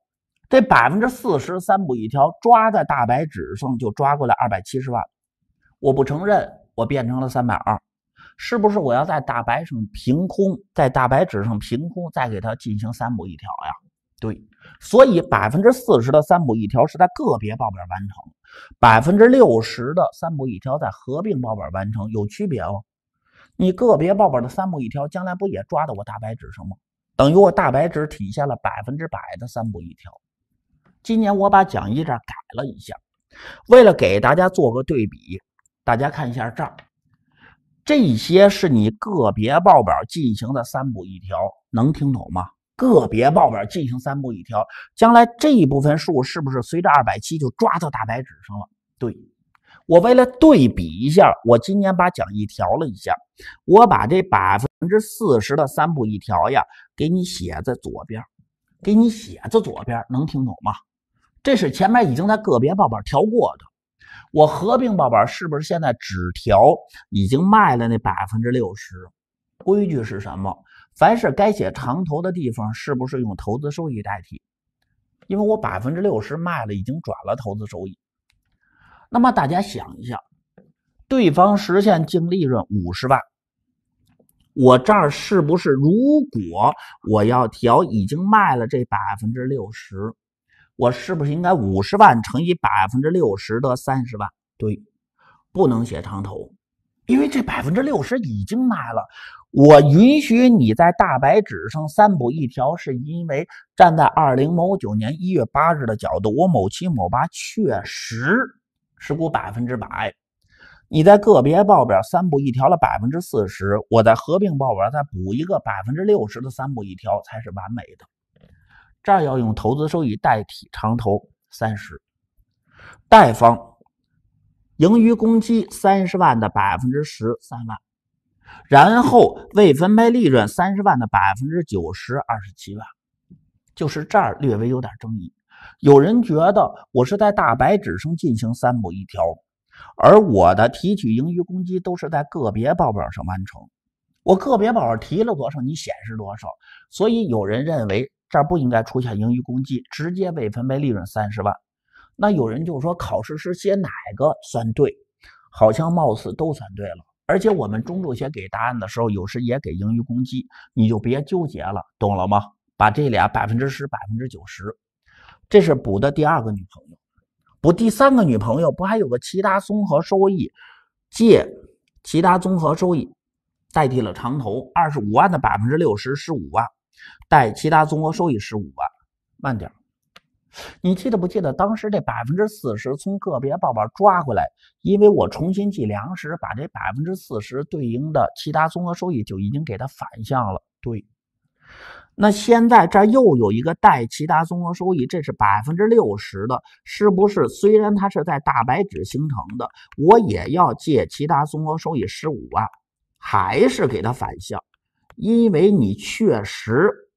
这百分之四十三补一条抓在大白纸上就抓过来二百七十万，我不承认我变成了三百二，是不是我要在大白上凭空在大白纸上凭空再给它进行三补一条呀？对，所以百分之四十的三补一条是在个别报表完成，百分之六十的三补一条在合并报表完成，有区别吗？你个别报表的三补一条，将来不也抓到我大白纸上吗？等于我大白纸体现了百分之百的三补一条。今年我把讲义这改了一下，为了给大家做个对比，大家看一下这儿，这些是你个别报表进行的三补一条，能听懂吗？个别报表进行三步一条，将来这一部分数是不是随着二百七就抓到大白纸上了？对我为了对比一下，我今年把讲义调了一下，我把这百分之四十的三步一条呀，给你写在左边，给你写在左边，能听懂吗？这是前面已经在个别报表调过的，我合并报表是不是现在只调已经卖了那百分之六十？规矩是什么？凡是该写长投的地方，是不是用投资收益代替？因为我百分之六十卖了，已经转了投资收益。那么大家想一下，对方实现净利润五十万，我这儿是不是如果我要调已经卖了这百分之六十，我是不是应该五十万乘以百分之六十得三十万？对，不能写长投，因为这百分之六十已经卖了。我允许你在大白纸上三步一条，是因为站在二零某九年一月八日的角度，我某七某八确实是股百分之百。你在个别报表三步一条了百分之四十，我在合并报表再补一个百分之六十的三步一条才是完美的。这儿要用投资收益代替长投三十，贷方盈余公积三十万的百分之十三万。然后未分配利润三十万的百分之九十二十七万，就是这儿略微有点争议。有人觉得我是在大白纸上进行三步一条，而我的提取盈余公积都是在个别报表上完成。我个别报表提了多少，你显示多少，所以有人认为这儿不应该出现盈余公积，直接未分配利润三十万。那有人就说考试是写哪个算对，好像貌似都算对了。而且我们中注协给答案的时候，有时也给盈余公积，你就别纠结了，懂了吗？把这俩百分之十、百分之九十，这是补的第二个女朋友，补第三个女朋友不还有个其他综合收益？借其他综合收益代替了长投二十五万的百分之六十，十五万贷其他综合收益十五万，慢点。你记得不记得当时这百分之四十从个别报表抓回来？因为我重新计量时，把这百分之四十对应的其他综合收益就已经给它反向了。对，那现在这又有一个带其他综合收益，这是百分之六十的，是不是？虽然它是在大白纸形成的，我也要借其他综合收益十五万，还是给它反向，因为你确实。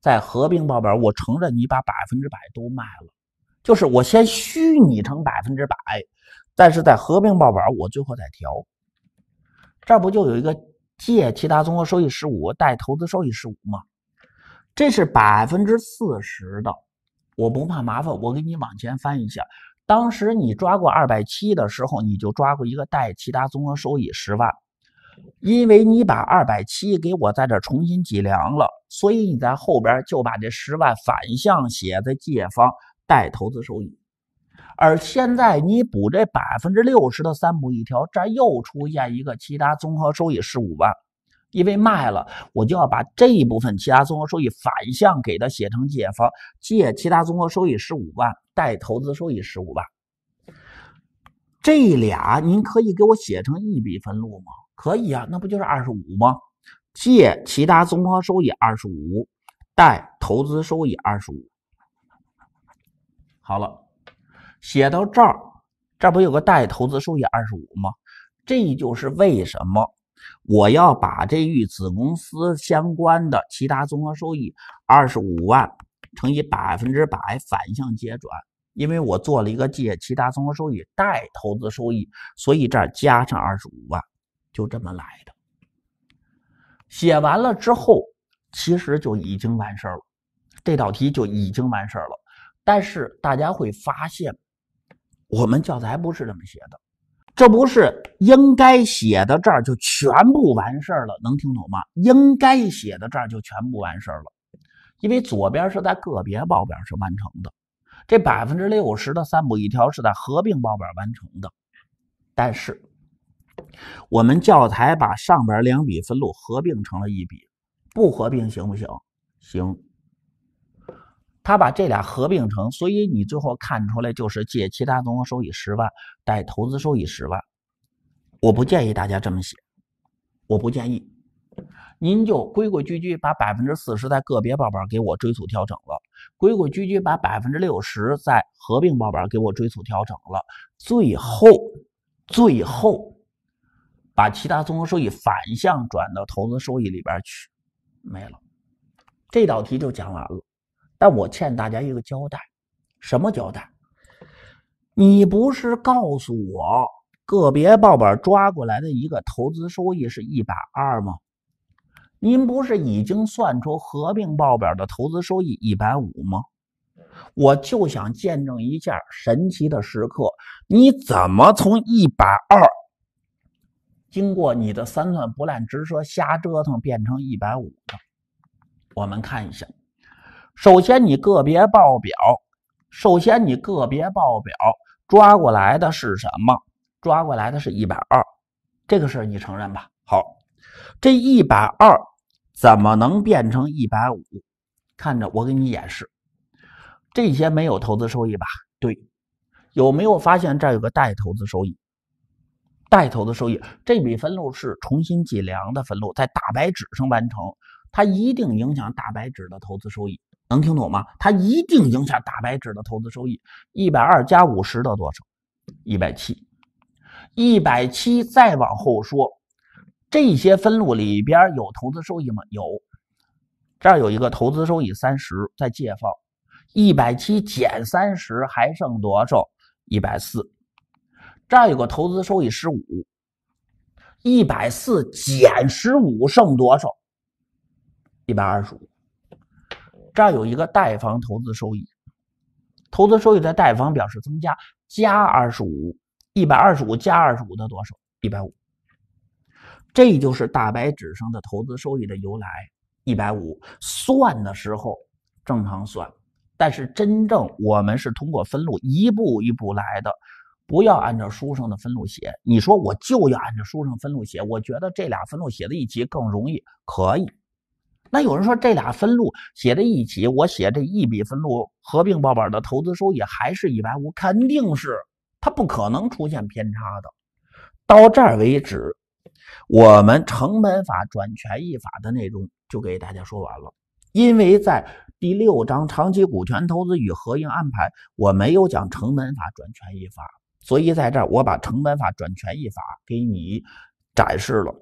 在合并报表，我承认你把百分之百都卖了，就是我先虚拟成百分之百，但是在合并报表我最后再调，这不就有一个借其他综合收益十五，贷投资收益十五吗？这是百分之四十的，我不怕麻烦，我给你往前翻一下，当时你抓过二百七的时候，你就抓过一个贷其他综合收益十万。因为你把二百七给我在这重新计量了，所以你在后边就把这十万反向写在借方，贷投资收益。而现在你补这百分之六十的三补一条，这又出现一个其他综合收益十五万，因为卖了，我就要把这一部分其他综合收益反向给它写成借方，借其他综合收益十五万，贷投资收益十五万。这俩您可以给我写成一笔分录吗？可以啊，那不就是二十五吗？借其他综合收益二十五，贷投资收益二十五。好了，写到这儿，这不有个贷投资收益二十五吗？这就是为什么我要把这与子公司相关的其他综合收益二十五万乘以百分之百反向结转，因为我做了一个借其他综合收益贷投资收益，所以这儿加上二十五万。就这么来的，写完了之后，其实就已经完事儿了，这道题就已经完事儿了。但是大家会发现，我们教材不是这么写的，这不是应该写的这儿就全部完事儿了，能听懂吗？应该写的这儿就全部完事儿了，因为左边是在个别报表是完成的，这百分之六十的三补一条是在合并报表完成的，但是。我们教材把上边两笔分录合并成了一笔，不合并行不行？行。他把这俩合并成，所以你最后看出来就是借其他综合收益十万，贷投资收益十万。我不建议大家这么写，我不建议。您就规规矩矩把百分之四十在个别报表给我追溯调整了，规规矩矩把百分之六十在合并报表给我追溯调整了，最后，最后。把其他综合收益反向转到投资收益里边去，没了。这道题就讲完了。但我欠大家一个交代，什么交代？你不是告诉我个别报表抓过来的一个投资收益是一百二吗？您不是已经算出合并报表的投资收益一百五吗？我就想见证一下神奇的时刻，你怎么从一百二？经过你的三段不烂之舌瞎折腾变成一百五的，我们看一下。首先你个别报表，首先你个别报表抓过来的是什么？抓过来的是一百二，这个事你承认吧？好，这一百二怎么能变成一百五？看着我给你演示，这些没有投资收益吧？对，有没有发现这儿有个带投资收益？带投资收益这笔分录是重新计量的分录，在大白纸上完成，它一定影响大白纸的投资收益，能听懂吗？它一定影响大白纸的投资收益。一百二加五十得多少？一百七，一百七再往后说，这些分录里边有投资收益吗？有，这儿有一个投资收益三十在借方，一百七减三十还剩多少？一百四。这儿有个投资收益十五，一百四减十五剩多少？一百二十五。这儿有一个贷方投资收益，投资收益在贷方表示增加，加二十五，一百二十五加二十五得多少？一百五。这就是大白纸上的投资收益的由来，一百五。算的时候正常算，但是真正我们是通过分录一步一步来的。不要按照书上的分录写。你说我就要按照书上分录写，我觉得这俩分录写在一起更容易，可以。那有人说这俩分录写在一起，我写这一笔分录合并报表的投资收益还是一百五，肯定是它不可能出现偏差的。到这儿为止，我们成本法转权益法的内容就给大家说完了。因为在第六章长期股权投资与合营安排，我没有讲成本法转权益法。所以在这儿，我把成本法转权益法给你展示了。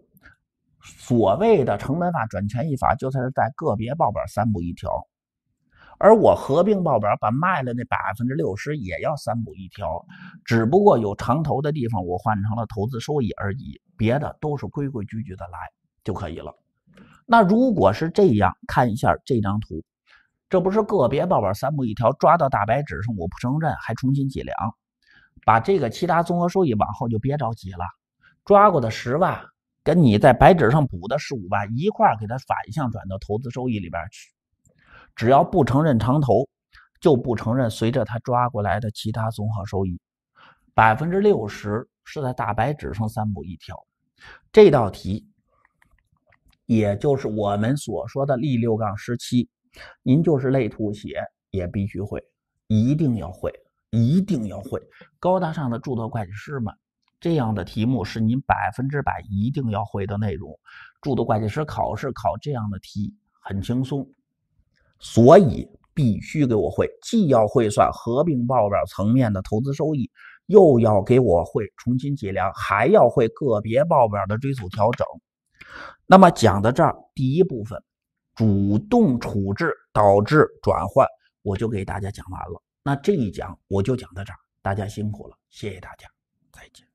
所谓的成本法转权益法，就算是在个别报表三补一条，而我合并报表把卖了那百分之六十也要三补一条，只不过有长投的地方我换成了投资收益而已，别的都是规规矩矩的来就可以了。那如果是这样，看一下这张图，这不是个别报表三步一条抓到大白纸，上，我不承认，还重新计量。把这个其他综合收益往后就别着急了，抓过的十万跟你在白纸上补的十五万一块给它反向转到投资收益里边去。只要不承认长投，就不承认随着他抓过来的其他综合收益，百分之六十是在大白纸上三补一条。这道题，也就是我们所说的例六杠十七，您就是累吐血也必须会，一定要会。一定要会高大上的注册会计师们，这样的题目是您百分之百一定要会的内容。注册会计师考试考这样的题很轻松，所以必须给我会。既要会算合并报表层面的投资收益，又要给我会重新计量，还要会个别报表的追溯调整。那么讲到这儿，第一部分主动处置导致转换，我就给大家讲完了。那这一讲我就讲到这儿，大家辛苦了，谢谢大家，再见。